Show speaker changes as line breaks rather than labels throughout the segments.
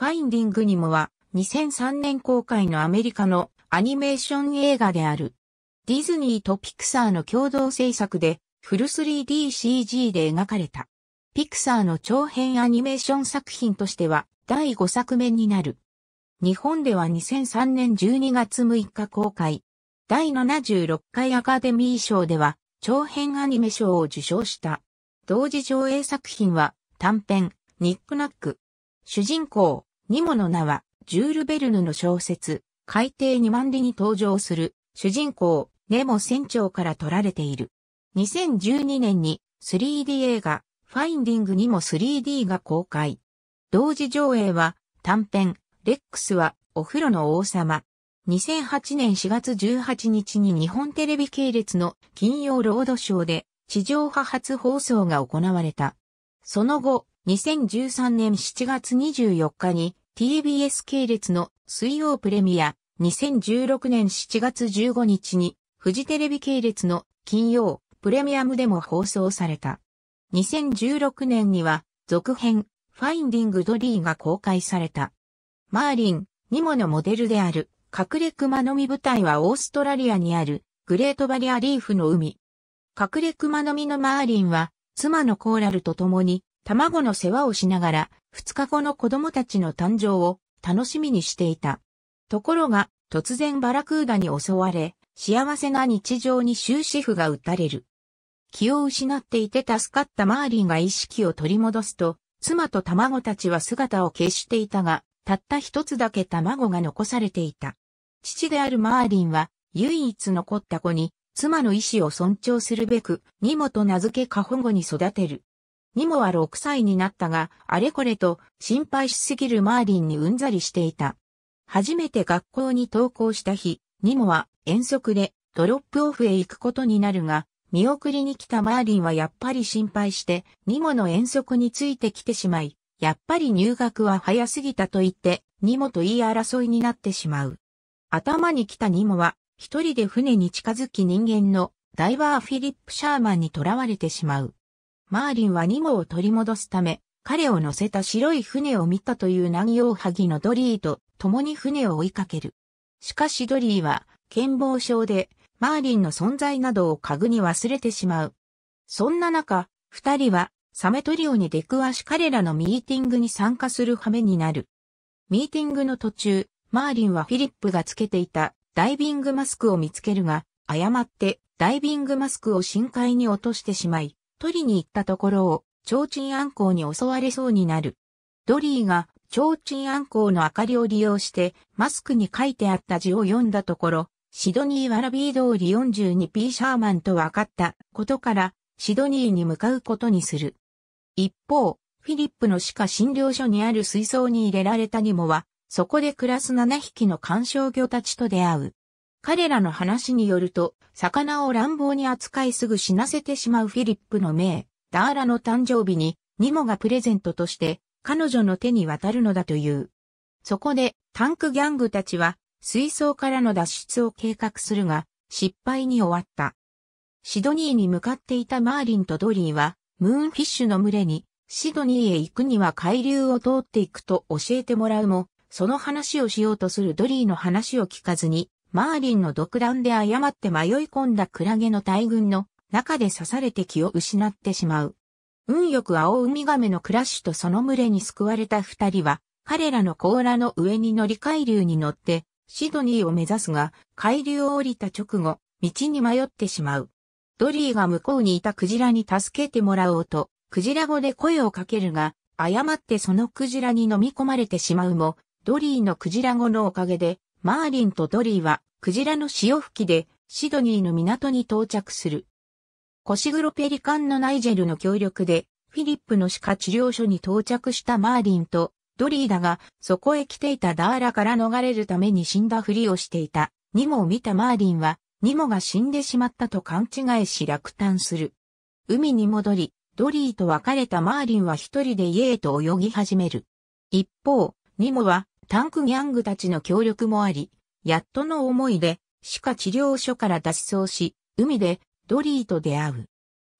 ファインディングニモは2003年公開のアメリカのアニメーション映画である。ディズニーとピクサーの共同制作でフル 3DCG で描かれた。ピクサーの長編アニメーション作品としては第5作目になる。日本では2003年12月6日公開。第76回アカデミー賞では長編アニメ賞を受賞した。同時上映作品は短編、ニックナック。主人公、ニモの名は、ジュール・ベルヌの小説、海底2万里に登場する、主人公、ネモ船長から取られている。2012年に 3D 映画、ファインディングにも 3D が公開。同時上映は、短編、レックスは、お風呂の王様。2008年4月18日に日本テレビ系列の金曜ロードショーで地上波初放送が行われた。その後、2013年7月24日に TBS 系列の水曜プレミア2016年7月15日にフジテレビ系列の金曜プレミアムでも放送された。2016年には続編ファインディングドリーが公開された。マーリン、ニモのモデルである隠れ熊の実部隊はオーストラリアにあるグレートバリアリーフの海。隠れ熊の実のマーリンは妻のコーラルと共に卵の世話をしながら二日後の子供たちの誕生を楽しみにしていた。ところが、突然バラクーダに襲われ、幸せな日常に終止符が打たれる。気を失っていて助かったマーリンが意識を取り戻すと、妻と卵たちは姿を消していたが、たった一つだけ卵が残されていた。父であるマーリンは、唯一残った子に、妻の意志を尊重するべく、ニモと名付け過保護に育てる。ニモは6歳になったが、あれこれと心配しすぎるマーリンにうんざりしていた。初めて学校に登校した日、ニモは遠足でドロップオフへ行くことになるが、見送りに来たマーリンはやっぱり心配して、ニモの遠足についてきてしまい、やっぱり入学は早すぎたと言って、ニモと言い争いになってしまう。頭に来たニモは、一人で船に近づき人間のダイバーフィリップ・シャーマンに囚われてしまう。マーリンはニモを取り戻すため、彼を乗せた白い船を見たという南洋萩ハギのドリーと共に船を追いかける。しかしドリーは、健忘症で、マーリンの存在などを家具に忘れてしまう。そんな中、二人は、サメトリオに出くわし彼らのミーティングに参加する羽目になる。ミーティングの途中、マーリンはフィリップがつけていたダイビングマスクを見つけるが、誤ってダイビングマスクを深海に落としてしまい、取りに行ったところを、提灯暗光に襲われそうになる。ドリーが、提灯暗光の明かりを利用して、マスクに書いてあった字を読んだところ、シドニー・ワラビー通り 42P シャーマンと分かったことから、シドニーに向かうことにする。一方、フィリップの歯科診療所にある水槽に入れられたニモは、そこで暮らす7匹の観賞魚たちと出会う。彼らの話によると、魚を乱暴に扱いすぐ死なせてしまうフィリップの命、ダーラの誕生日に、ニモがプレゼントとして、彼女の手に渡るのだという。そこで、タンクギャングたちは、水槽からの脱出を計画するが、失敗に終わった。シドニーに向かっていたマーリンとドリーは、ムーンフィッシュの群れに、シドニーへ行くには海流を通っていくと教えてもらうも、その話をしようとするドリーの話を聞かずに、マーリンの独断で誤って迷い込んだクラゲの大群の中で刺されて気を失ってしまう。運よく青ウミガメのクラッシュとその群れに救われた二人は、彼らの甲羅の上に乗り海流に乗って、シドニーを目指すが、海流を降りた直後、道に迷ってしまう。ドリーが向こうにいたクジラに助けてもらおうと、クジラ語で声をかけるが、誤ってそのクジラに飲み込まれてしまうも、ドリーのクジラ語のおかげで、マーリンとドリーはクジラの潮吹きでシドニーの港に到着する。コシグロペリカンのナイジェルの協力でフィリップの歯科治療所に到着したマーリンとドリーだがそこへ来ていたダーラから逃れるために死んだふりをしていた。ニモを見たマーリンはニモが死んでしまったと勘違いし落胆する。海に戻り、ドリーと別れたマーリンは一人で家へと泳ぎ始める。一方、ニモはタンクギャングたちの協力もあり、やっとの思いで、歯科治療所から脱走し、海でドリーと出会う。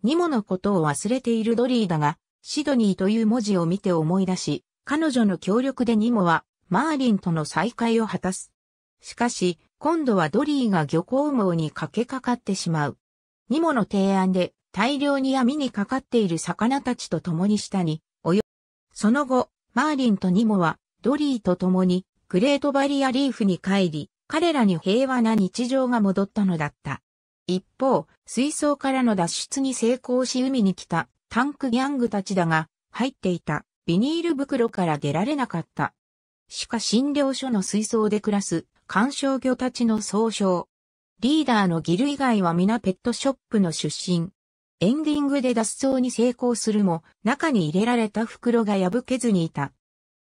ニモのことを忘れているドリーだが、シドニーという文字を見て思い出し、彼女の協力でニモは、マーリンとの再会を果たす。しかし、今度はドリーが漁港網に駆けかかってしまう。ニモの提案で、大量に網にかかっている魚たちと共に下に、泳ぐ。その後、マーリンとニモは、ドリーと共に、グレートバリアリーフに帰り、彼らに平和な日常が戻ったのだった。一方、水槽からの脱出に成功し海に来たタンクギャングたちだが、入っていたビニール袋から出られなかった。歯科診療所の水槽で暮らす観賞魚たちの総称。リーダーのギル以外は皆ペットショップの出身。エンディングで脱走に成功するも、中に入れられた袋が破けずにいた。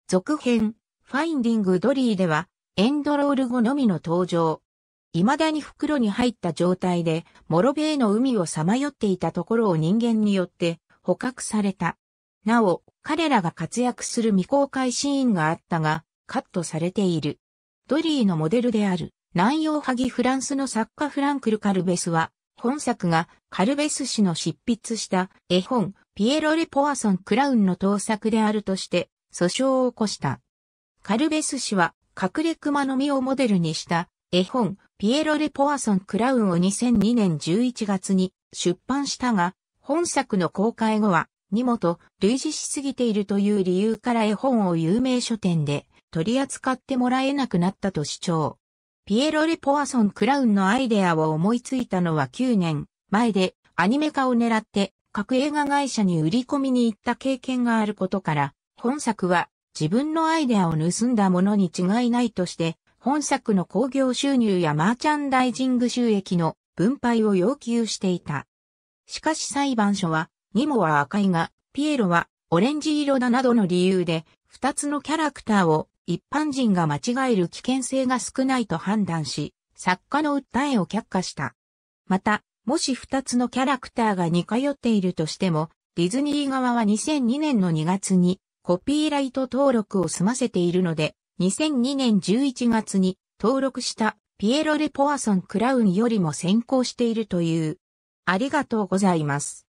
続編、ファインディングドリーでは、エンドロール後のみの登場。未だに袋に入った状態で、モロベーの海をさまよっていたところを人間によって捕獲された。なお、彼らが活躍する未公開シーンがあったが、カットされている。ドリーのモデルである、南洋ハギフランスの作家フランクル・カルベスは、本作がカルベス氏の執筆した絵本、ピエロ・レ・ポワソン・クラウンの盗作であるとして、訴訟を起こした。カルベス氏は、隠れ熊の実をモデルにした絵本、ピエロ・レ・ポワソン・クラウンを2002年11月に出版したが、本作の公開後は、荷物、類似しすぎているという理由から絵本を有名書店で取り扱ってもらえなくなったと主張。ピエロ・レ・ポワソン・クラウンのアイデアを思いついたのは9年前で、アニメ化を狙って各映画会社に売り込みに行った経験があることから、本作は自分のアイデアを盗んだものに違いないとして、本作の興行収入やマーチャンダイジング収益の分配を要求していた。しかし裁判所は、ニモは赤いが、ピエロはオレンジ色だなどの理由で、二つのキャラクターを一般人が間違える危険性が少ないと判断し、作家の訴えを却下した。また、もし二つのキャラクターが似通っているとしても、ディズニー側は2002年の2月にコピーライト登録を済ませているので、2002年11月に登録したピエロ・レ・ポワソン・クラウンよりも先行しているという。ありがとうございます。